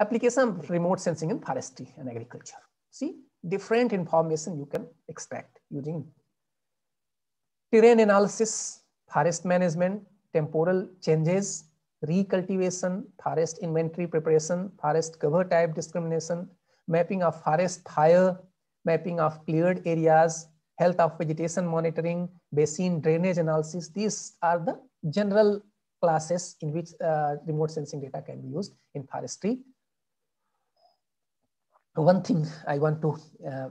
Application of remote sensing in forestry and agriculture. See, different information you can extract using terrain analysis, forest management, temporal changes, recultivation, forest inventory preparation, forest cover type discrimination, mapping of forest fire, mapping of cleared areas, health of vegetation monitoring, basin drainage analysis. These are the general classes in which uh, remote sensing data can be used in forestry one thing I want to uh,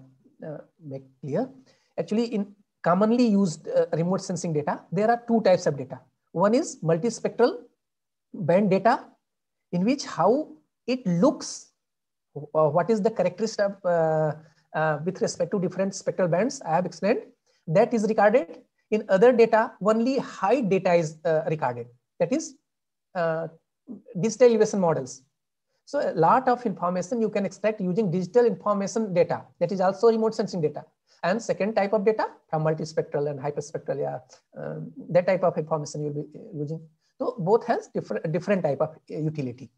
uh, make clear. Actually, in commonly used uh, remote sensing data, there are two types of data. One is multispectral band data, in which how it looks, what is the characteristic of, uh, uh, with respect to different spectral bands, I have explained. That is regarded. In other data, only high data is uh, regarded. That is digital elevation models so a lot of information you can extract using digital information data that is also remote sensing data. And second type of data from multispectral and hyperspectral, yeah, um, that type of information you'll be uh, using. So both has different, different type of uh, utility.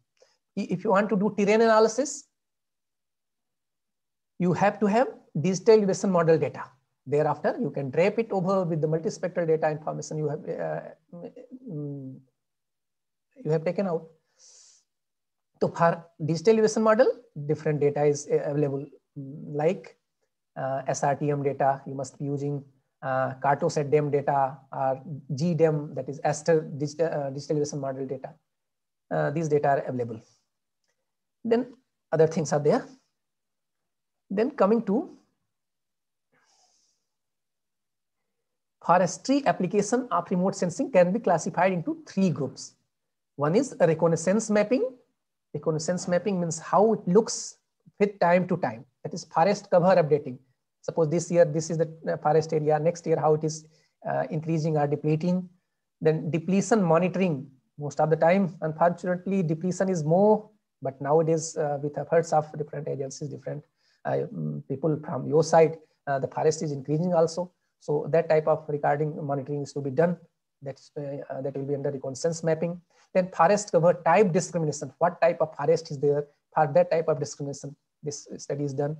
If you want to do terrain analysis, you have to have digital elevation model data. Thereafter, you can drape it over with the multispectral data information you have, uh, mm, you have taken out so for digital elevation model data is uh, available mm, like uh, SRTM data you must be using uh, Cartoset DEM data or GDEM that is Aster digital, uh, digital elevation model data uh, these data are available then other things are there then coming to forestry application of remote sensing can be classified into three groups one is reconnaissance mapping reconnaissance mapping means how it looks with time to time. That is forest cover updating. Suppose this year, this is the uh, forest area, next year how it is uh, increasing or depleting. Then depletion monitoring. Most of the time, unfortunately, depletion is more, but nowadays uh, with efforts of different agencies, different uh, people from your side, uh, the forest is increasing also. So that type of recording monitoring is to be done that's, uh, uh, that will be under reconnaissance mapping. Then forest cover type discrimination, what type of forest is there for that type of discrimination, this study is done.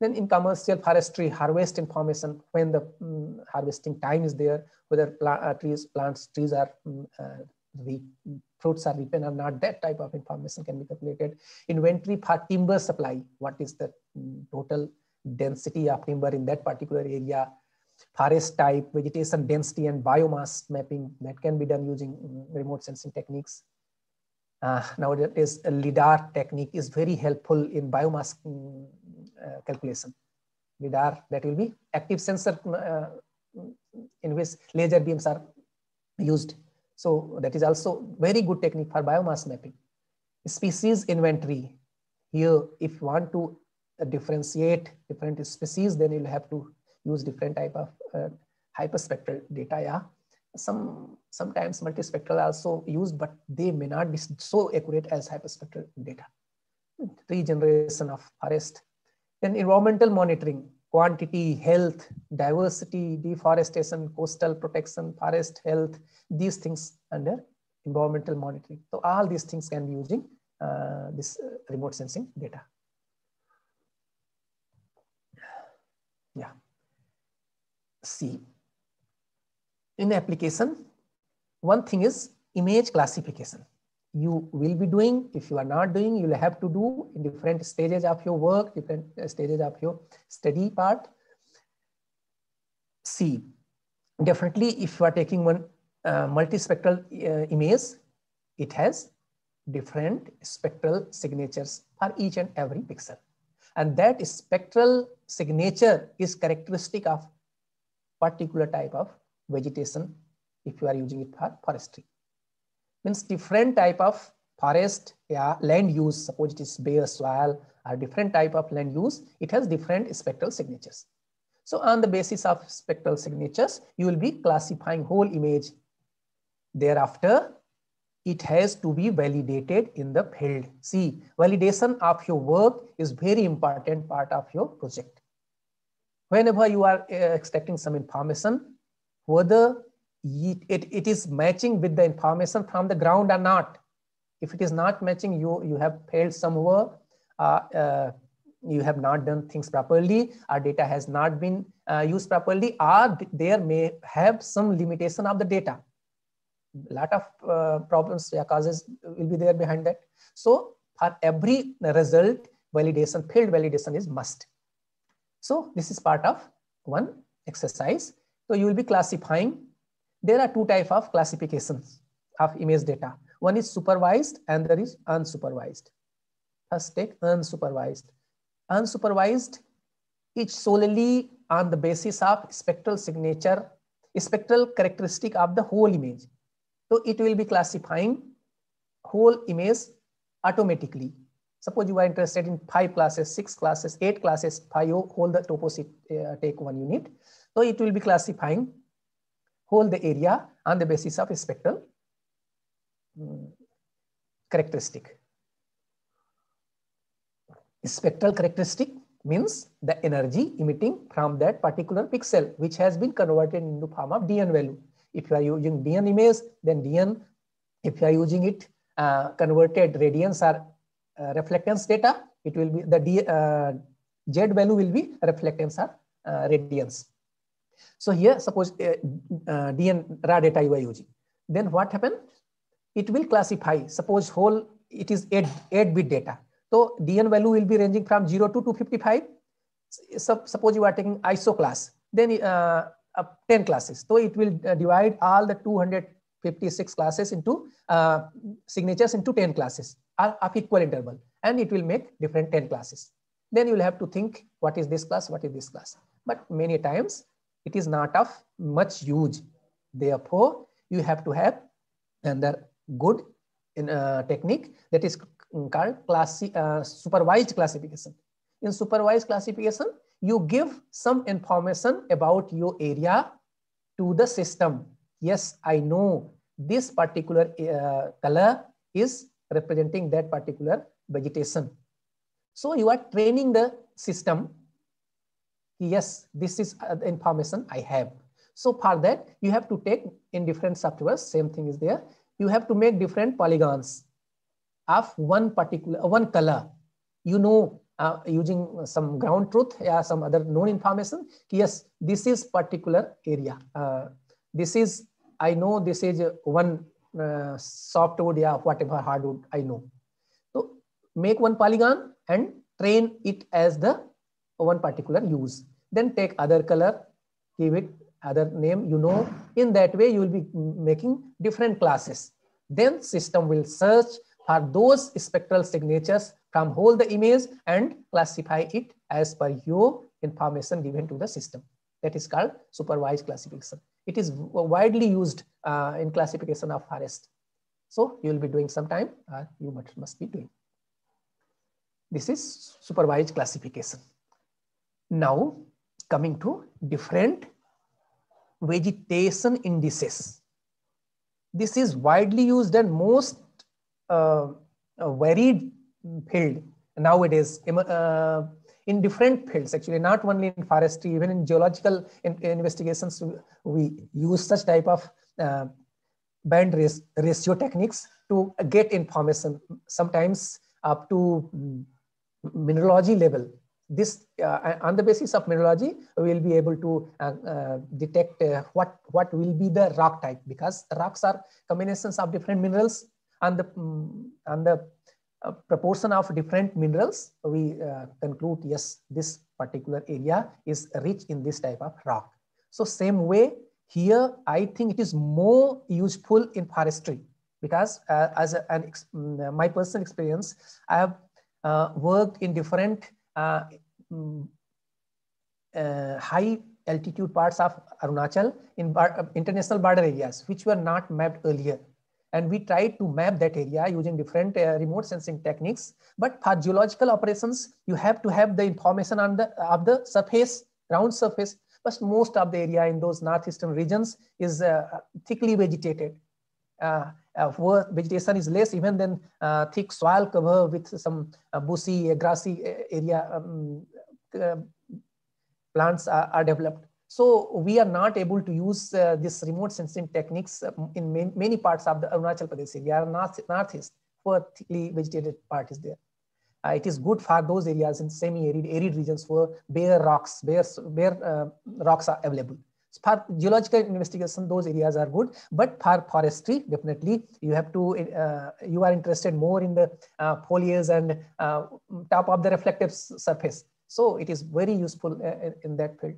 Then in commercial forestry, harvest information, when the um, harvesting time is there, whether uh, trees, plants, trees are, um, uh, fruits are ripen or not, that type of information can be calculated. Inventory for timber supply, what is the um, total density of timber in that particular area, forest type, vegetation density, and biomass mapping that can be done using mm, remote sensing techniques. Uh, nowadays, uh, LIDAR technique is very helpful in biomass mm, uh, calculation. LIDAR, that will be active sensor mm, uh, in which laser beams are used. So that is also very good technique for biomass mapping. Species inventory. Here, if you want to differentiate different species, then you'll have to use different type of uh, hyperspectral data yeah some sometimes multispectral also used but they may not be so accurate as hyperspectral data regeneration of forest then environmental monitoring quantity health diversity deforestation coastal protection forest health these things under environmental monitoring so all these things can be using uh, this uh, remote sensing data yeah See In application, one thing is image classification. You will be doing, if you are not doing, you'll have to do in different stages of your work, different uh, stages of your study part. See, definitely if you are taking one uh, multispectral uh, image, it has different spectral signatures for each and every pixel. And that spectral signature is characteristic of particular type of vegetation if you are using it for forestry. Means different type of forest yeah, land use, suppose it is bare soil or different type of land use, it has different spectral signatures. So on the basis of spectral signatures, you will be classifying whole image. Thereafter, it has to be validated in the field. See, validation of your work is very important part of your project whenever you are uh, extracting some information, whether it, it is matching with the information from the ground or not. If it is not matching, you, you have failed somewhere, uh, uh, you have not done things properly, our data has not been uh, used properly, or there may have some limitation of the data. A lot of uh, problems yeah, uh, causes will be there behind that. So for every result, validation, failed validation is must. So this is part of one exercise. So you will be classifying. There are two type of classifications of image data. One is supervised and there is unsupervised. First take unsupervised. Unsupervised is solely on the basis of spectral signature, spectral characteristic of the whole image. So it will be classifying whole image automatically Suppose you are interested in five classes, six classes, eight classes, five, hold the opposite, uh, take one unit. So it will be classifying whole the area on the basis of spectral mm, characteristic. Spectral characteristic means the energy emitting from that particular pixel, which has been converted into form of DN value. If you are using DN image, then DN, if you are using it, uh, converted radians are uh, reflectance data it will be the D, uh, z value will be reflectance or uh, radiance. so here suppose uh, uh, dn raw data you are using then what happened? it will classify suppose whole it is 8 8 bit data so dn value will be ranging from 0 to 255 so, suppose you are taking iso class then uh, 10 classes so it will uh, divide all the 200 56 classes into uh, signatures into 10 classes are of equal interval and it will make different 10 classes. Then you will have to think what is this class, what is this class. But many times it is not of much use. Therefore, you have to have another good in, uh, technique that is called class uh, supervised classification. In supervised classification, you give some information about your area to the system yes, I know this particular uh, color is representing that particular vegetation. So you are training the system. Yes, this is uh, the information I have. So for that, you have to take in different softwares, same thing is there. You have to make different polygons of one particular, one color. You know, uh, using some ground truth, or some other known information, yes, this is particular area. Uh, this is i know this is one uh, softwood yeah whatever hardwood i know so make one polygon and train it as the one particular use then take other color give it other name you know in that way you will be making different classes then system will search for those spectral signatures from whole the image and classify it as per your information given to the system that is called supervised classification it is widely used uh, in classification of forest. So you will be doing sometime, uh, you must, must be doing. This is supervised classification. Now coming to different vegetation indices. This is widely used and most uh, uh varied field nowadays. Uh, in different fields, actually, not only in forestry, even in geological in, investigations, we use such type of uh, band ratio techniques to get information, sometimes up to mm, mineralogy level. This, uh, on the basis of mineralogy, we'll be able to uh, uh detect uh, what, what will be the rock type because rocks are combinations of different minerals and the, and mm, the proportion of different minerals, we uh, conclude, yes, this particular area is rich in this type of rock. So same way here, I think it is more useful in forestry because uh, as a, an mm, uh, my personal experience, I have uh, worked in different uh, mm, high altitude parts of Arunachal in bar international border areas, which were not mapped earlier and we tried to map that area using different uh, remote sensing techniques. But for geological operations, you have to have the information on the of the surface, ground surface. But most of the area in those northeastern regions is uh, thickly vegetated. Uh, uh vegetation is less even than uh, thick soil cover with some uh, bushy, grassy area um, plants are, are developed. So we are not able to use uh, this remote sensing techniques uh, in main, many parts of the Arunachal Pradesh area, north, northeast, thickly vegetated part is there. Uh, it is good for those areas in semi-arid, arid regions where bare rocks, bare, bare uh, rocks are available. So for geological investigation, those areas are good, but for forestry, definitely you have to, uh, you are interested more in the uh, foliage and top of the reflective surface. So it is very useful in that field.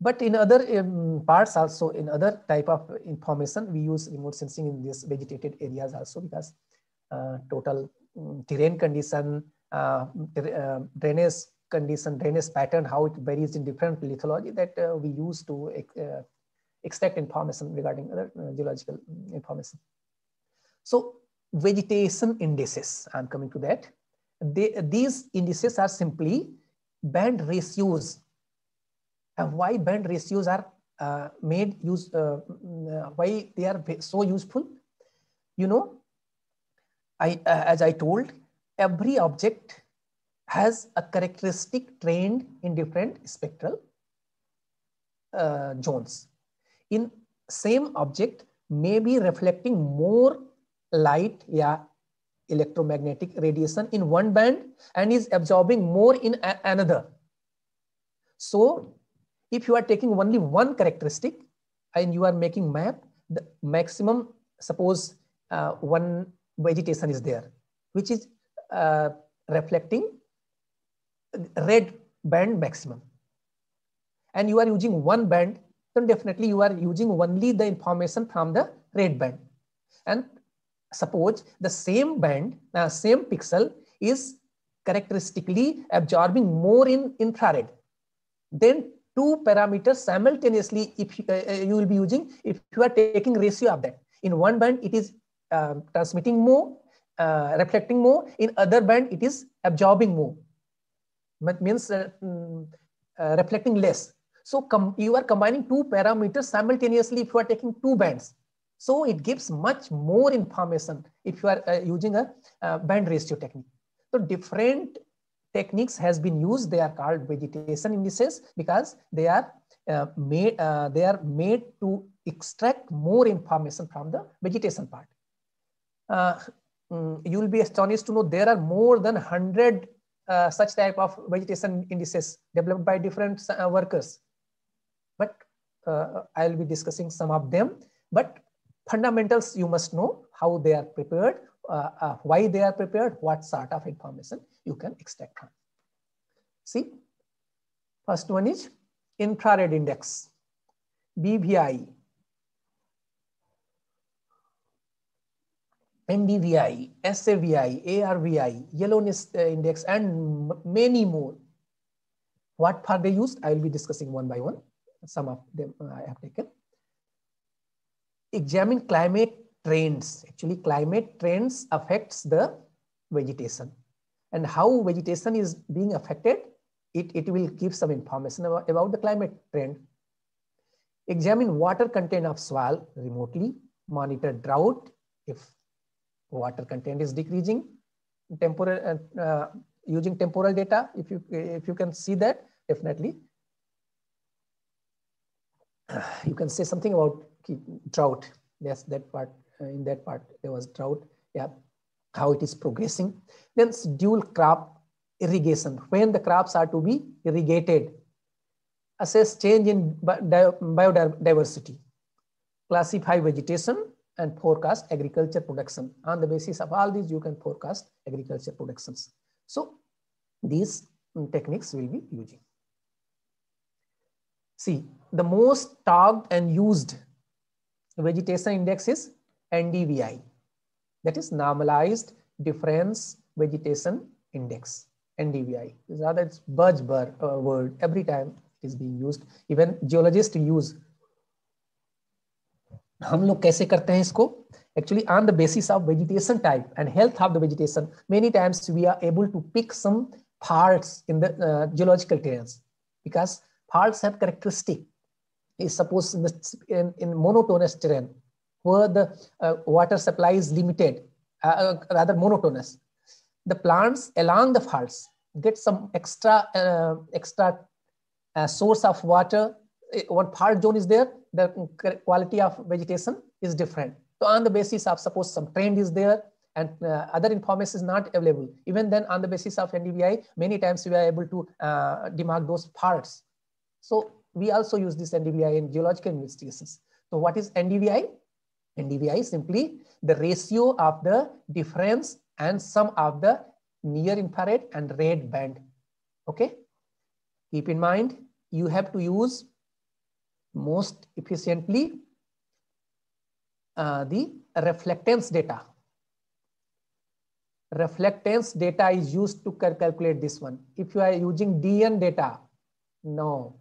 But in other um, parts also, in other type of information, we use remote sensing in these vegetated areas also because uh, total um, terrain condition, uh, uh drainage condition, drainage pattern, how it varies in different lithology that uh, we use to uh, extract information regarding other geological um, information. So vegetation indices, I'm coming to that. They, these indices are simply band ratios uh, why band ratios are uh, made use, uh, mm, uh, why they are so useful. You know, I, uh, as I told, every object has a characteristic trained in different spectral zones. In same object may be reflecting more light yeah, electromagnetic radiation in one band and is absorbing more in another. So if you are taking only one characteristic and you are making map, the maximum, suppose uh, one vegetation is there, which is uh, reflecting red band maximum. And you are using one band, then definitely you are using only the information from the red band. And suppose the same band, uh, same pixel is characteristically absorbing more in infrared, then two parameters simultaneously if you, uh, uh, you will be using if you are taking ratio of that. In one band, it is um, transmitting more, uh, reflecting more. In other band, it is absorbing more. means uh, mm, uh, reflecting less. So you are combining two parameters simultaneously if you are taking two bands. So it gives much more information if you are uh, using a band ratio technique. So different techniques has been used. They are called vegetation indices because they are uh, made, uh, they are made to extract more information from the vegetation part. Uh, mm, you will be astonished to know there are more than 100 uh, such type of vegetation indices developed by different uh, workers. But I uh, will be discussing some of them. But fundamentals you must know how they are prepared, uh, uh, why they are prepared, what sort of information you can extract from. See, first one is infrared index, BVI, MBVI, SAVI, ARVI, yellowness uh, index, and many more. What are they used? I will be discussing one by one. Some of them uh, I have taken. Examine climate trends. Actually, climate trends affects the vegetation. And how vegetation is being affected, it, it will give some information about, about the climate trend. Examine water content of soil remotely, monitor drought if water content is decreasing, temporal, uh, uh, using temporal data, if you, if you can see that, definitely. You can say something about drought, yes, that part. Uh, in that part there was drought yeah how it is progressing then dual crop irrigation when the crops are to be irrigated assess change in biodiversity classify vegetation and forecast agriculture production on the basis of all these you can forecast agriculture productions so these mm, techniques will be using see the most talked and used vegetation index is NDVI, that is Normalized Difference Vegetation Index, NDVI. Rather, it's buzzword uh, word every time it is being used. Even geologists use. हम लोग कैसे करते actually on the basis of vegetation type and health of the vegetation many times we are able to pick some parts in the uh, geological terrains because parts have characteristic is suppose in, the, in, in monotonous terrain where the uh, water supply is limited, uh, uh rather monotonous, the plants along the faults get some extra uh, extra uh, source of water. Uh, one fault zone is there, the quality of vegetation is different. So on the basis of suppose some trend is there, and uh, other information is not available. Even then on the basis of NDVI, many times we are able to uh, demark those parts. So we also use this NDVI in geological investigations. So what is NDVI? NDVI is simply the ratio of the difference and sum of the near infrared and red band. Okay. Keep in mind, you have to use most efficiently uh, the reflectance data. Reflectance data is used to cal calculate this one. If you are using DN data, no.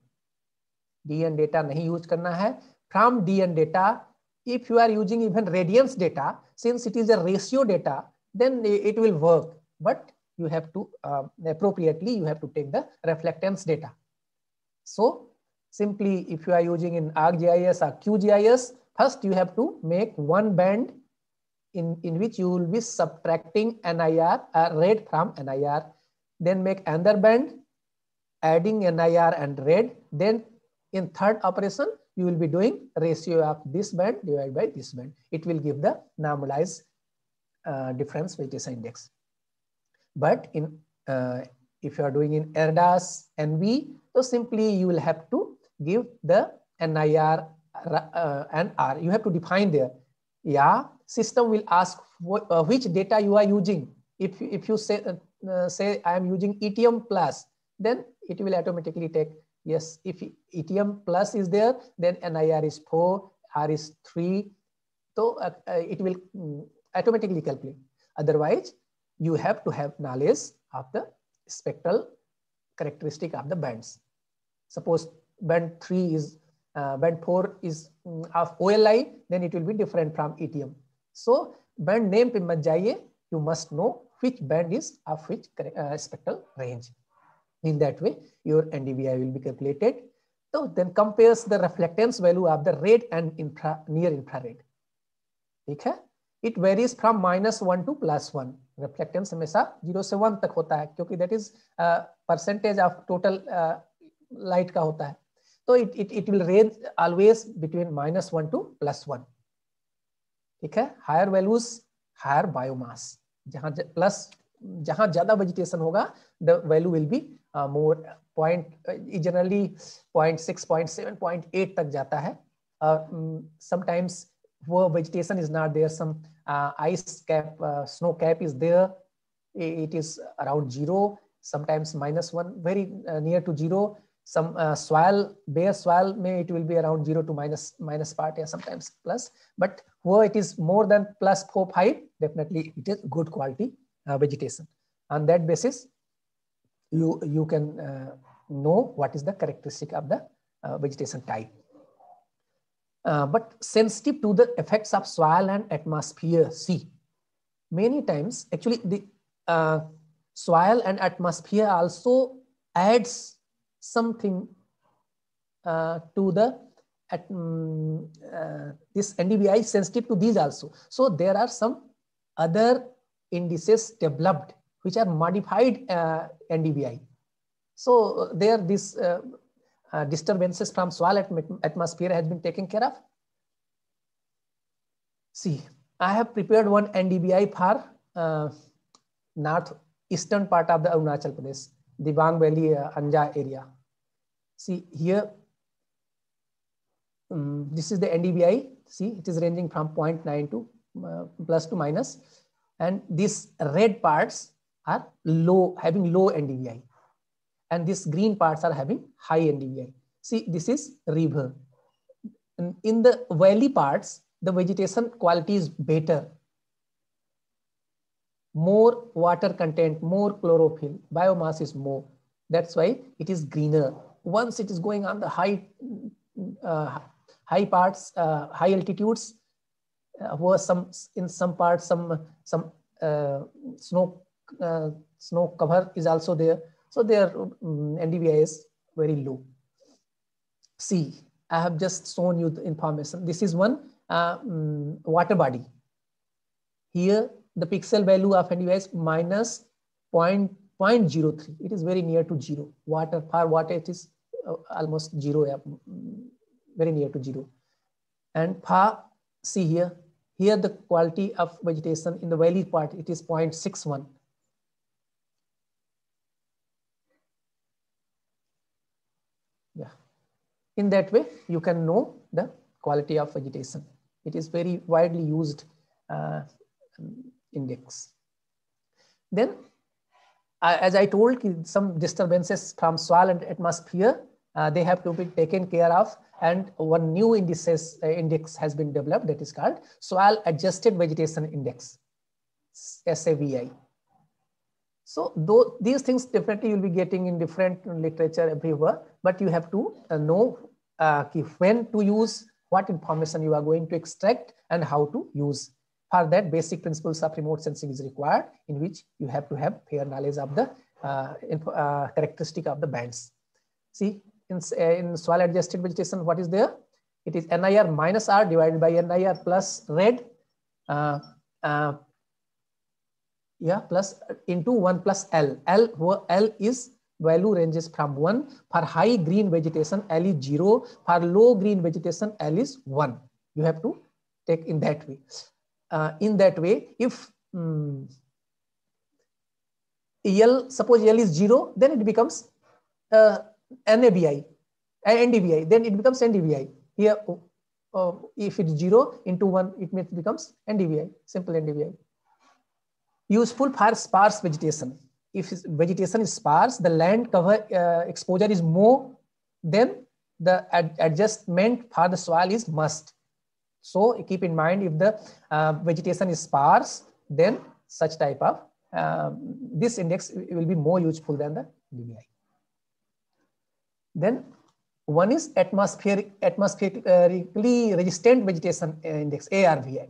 DN data नहीं use करना है. From DN data, if you are using even radiance data, since it is a ratio data, then it will work. But you have to uh, appropriately, you have to take the reflectance data. So simply, if you are using in ArcGIS or QGIS, first you have to make one band in, in which you will be subtracting NIR uh, red from NIR, then make another band, adding NIR and red. Then in third operation, you will be doing ratio of this band divided by this band. It will give the normalized uh, difference vegetation index. But in uh, if you are doing in ERDAS NV, so simply you will have to give the NIR uh, and R. You have to define there. Yeah, system will ask what, uh, which data you are using. If, if you say, uh, say I am using ETM plus, then it will automatically take Yes, if ETM plus is there, then NIR is 4, R is 3. So uh, uh it will um, automatically calculate. Otherwise, you have to have knowledge of the spectral characteristic of the bands. Suppose band 3 is, uh, band 4 is um, of OLI, then it will be different from ETM. So band name you must know which band is of which uh, spectral range. In that way, your NDVI will be calculated. So then compares the reflectance value of the red and infra, near infrared. ठीक है it varies from minus one to plus one reflectance हमेशा जीरो से वन तक होता है क्योंकि that is percentage of total light का होता है तो it it it will range always between minus one to plus one ठीक है हायर वैल्यूज हायर बायोमास जहां प्लस जहां ज्यादा वेजिटेशन होगा the value will be more point generally point six point seven point eight तक जाता है sometimes uh, mm, वो vegetation is not there some ice cap snow cap is there it is around zero sometimes minus one very near to zero some soil bare soil में it will be around zero to minus minus part या sometimes plus but वो it is more than plus four five definitely it is good quality Uh, vegetation. On that basis, you, you can uh, know what is the characteristic of the uh, vegetation type. but sensitive to the effects of soil and atmosphere, see, many times, actually the soil and atmosphere also adds something uh, to the at, um, uh, this NDVI sensitive to these also. So there are some other indices developed, which are modified uh, NDVI. So uh, there, this uh, uh, disturbances from soil atmosphere has been taken care of. See, I have prepared one NDVI for uh, northeastern part of the Arunachal Pradesh, the Bang Valley uh, Anja area. See here, um, this is the NDVI. See, it is ranging from 0.9 to uh, plus to minus and these red parts are low, having low NDVI. And these green parts are having high NDVI. See, this is river. In the valley parts, the vegetation quality is better. More water content, more chlorophyll, biomass is more. That's why it is greener. Once it is going on the high, uh, high parts, uh, high altitudes, uh, were some in some parts some some uh, snow uh, snow cover is also there. So their um, NDVI is very low. See, I have just shown you the information. This is one uh, um, water body. Here, the pixel value of NDVI is minus 0 0.03. It is very near to zero. Water, far water, it is uh, almost zero, uh, very near to zero. And for, see here, here the quality of vegetation in the valley part, it is 0.61. Yeah. In that way, you can know the quality of vegetation. It is very widely used uh, index. Then, uh, as I told, some disturbances from soil and atmosphere, uh, they have to be taken care of and one new indices, uh, index has been developed that is called soil adjusted vegetation index, SAVI. So though these things definitely you'll be getting in different literature everywhere, but you have to uh, know uh, when to use, what information you are going to extract and how to use. For that basic principles of remote sensing is required in which you have to have fair knowledge of the uh, uh characteristic of the bands. See, in, eh, in soil adjusted vegetation, what is there? It is NIR minus R divided by NIR plus red, uh, uh, yeah, plus into 1 plus L. L, L is value ranges from 1. For high green vegetation, L is 0. For low green vegetation, L is 1. You have to take in that way. Uh, in that way, if um, L, suppose L is 0, then it becomes uh, NABI, NDVI, then it becomes NDVI. Here, uh, uh if it's zero into one, it becomes NDVI, simple NDVI. Useful for sparse vegetation. If vegetation is sparse, the land cover uh, exposure is more Then the ad adjustment for the soil is must. So keep in mind if the uh, vegetation is sparse, then such type of uh, this index will be more useful than the DBI. Then one is atmospheric, atmospherically resistant vegetation uh, index, ARVI,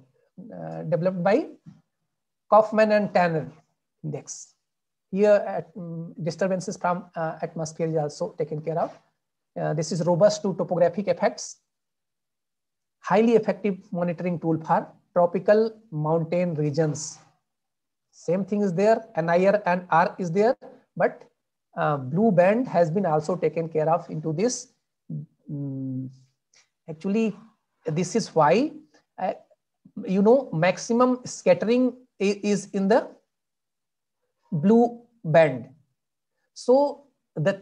uh, developed by Kaufman and Tanner index. Here, mm, disturbances from uh, atmosphere is also taken care of. Uh, this is robust to topographic effects. Highly effective monitoring tool for tropical mountain regions. Same thing is there, NIR and R is there, but uh, blue band has been also taken care of into this. Um, actually, this is why, uh, you know, maximum scattering is in the blue band. So the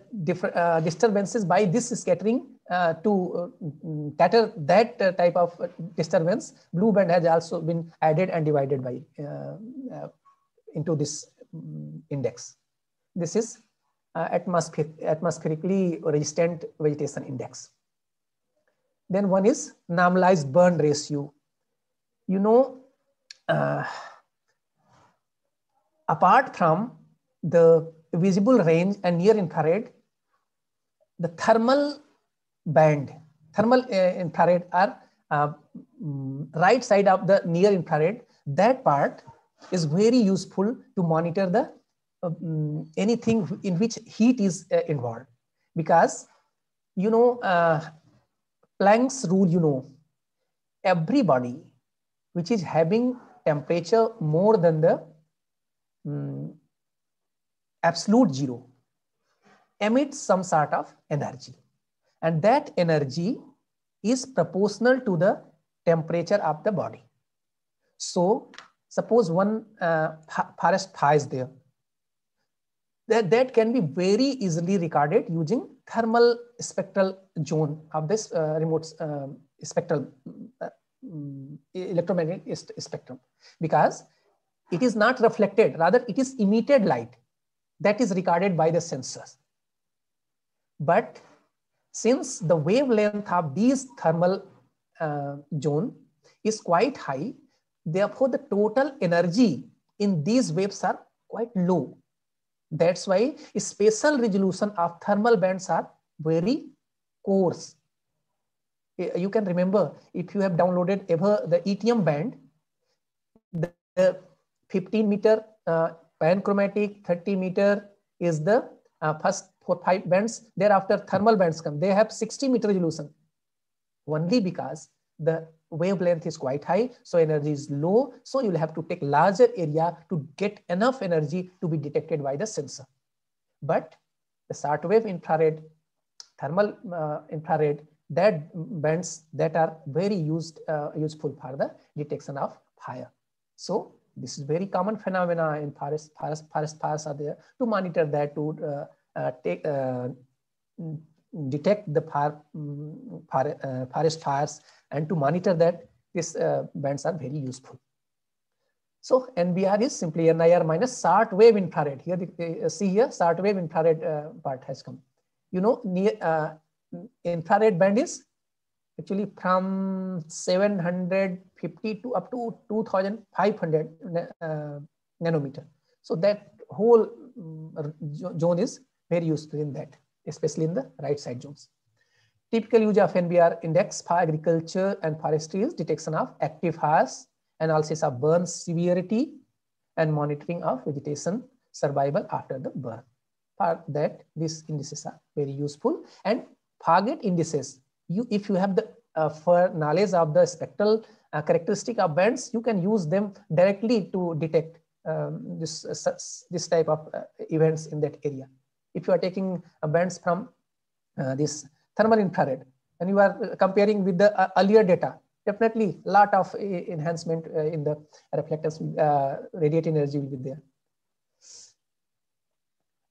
uh, disturbances by this scattering uh, to uh, cater mm, that uh, type of uh, disturbance, blue band has also been added and divided by into this um, index. This is uh, atmospheric, atmospherically resistant vegetation index. Then one is normalized burn ratio. You know, uh, apart from the visible range and near infrared, the thermal band, thermal uh, infrared are uh, mm, right side of the near infrared. That part is very useful to monitor the um, anything in which heat is uh, involved because you know uh, Planck's rule you know every body which is having temperature more than the um, absolute zero emits some sort of energy and that energy is proportional to the temperature of the body so suppose one uh, forest fire is there that, that can be very easily recorded using thermal spectral zone of this uh, remote um, spectral uh, mm, electromagnetic spectrum because it is not reflected rather it is emitted light that is recorded by the sensors but since the wavelength of these thermal uh, zone is quite high therefore the total energy in these waves are quite low that's why spatial resolution of thermal bands are very coarse. Eh, you can remember if you have downloaded ever the ETM band, the, 15 meter uh, panchromatic, 30 meter is the uh, first four, five bands. Thereafter, thermal bands come. They have 60 meter resolution only because the wavelength is quite high, so energy is low. So you'll have to take larger area to get enough energy to be detected by the sensor. But the short wave infrared, thermal uh, infrared, that bands that are very used uh, useful for the detection of fire. So this is very common phenomena in forest, forest, forest fires are there to monitor that to uh, uh take uh, detect the far, um, mm, far, uh, forest fires and to monitor that, these uh, bands are very useful. So NBR is simply NIR minus short wave infrared. Here, the, uh, see here, short wave infrared uh, part has come. You know, near, uh, infrared band is actually from 750 to up to 2500 uh, nanometer. So that whole um, zone is very useful in that, especially in the right side zones. Typical use of NBR index for agriculture and forestry is detection of active fires, analysis of burn severity, and monitoring of vegetation survival after the burn. For that, these indices are very useful. And target indices, you if you have the uh, for knowledge of the spectral uh, characteristic of bands, you can use them directly to detect um, this uh, this type of uh, events in that area. If you are taking uh, bands from uh, this thermal infrared, and you are uh, comparing with the uh, earlier data, definitely a lot of uh, enhancement in the reflectance, radiating energy will be there.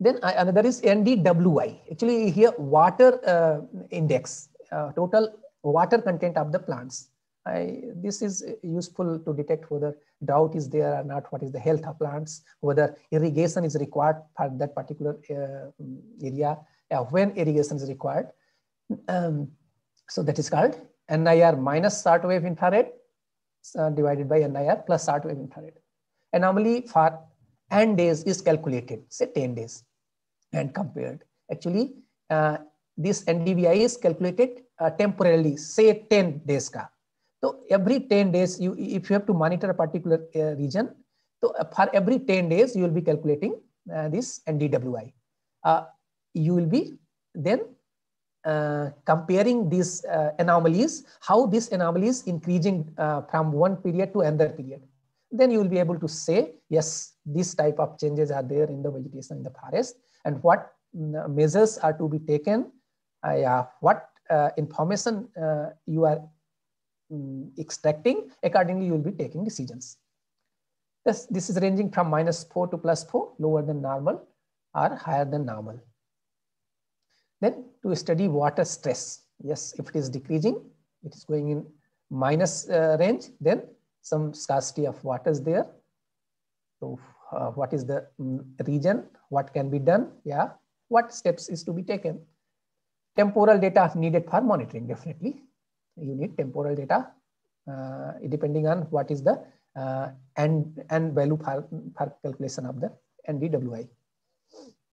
Then another is NDWI. Actually, here water index, total water content of the plants. I, this is useful to detect whether drought is there or not, what is the health of plants, whether irrigation is required for that particular uh, area, uh, when irrigation is required, um, so that is called NIR minus short wave infrared uh, divided by NIR plus short wave infrared. Anomaly for N days is calculated, say 10 days and compared. Actually, uh, this NDVI is calculated uh, temporarily, say 10 days ka. So every 10 days, you if you have to monitor a particular uh, region, so uh, for every 10 days, you will be calculating uh, this NDWI. Uh, you will be then uh, comparing these uh, anomalies, how these anomalies increasing uh, from one period to another period. Then you will be able to say, yes, these type of changes are there in the vegetation in the forest and what mm, measures are to be taken, uh, yeah, what uh, information you are um, extracting, accordingly you will be taking decisions. This, this is ranging from minus 4 to plus 4, lower than normal or higher than normal. Then to study water stress. Yes, if it is decreasing, it is going in minus uh, range, then some scarcity of water is there. So uh, what is the mm, region? What can be done? Yeah, what steps is to be taken? Temporal data needed for monitoring, definitely. You need temporal data uh, depending on what is the uh, and and value for, for calculation of the NDWI.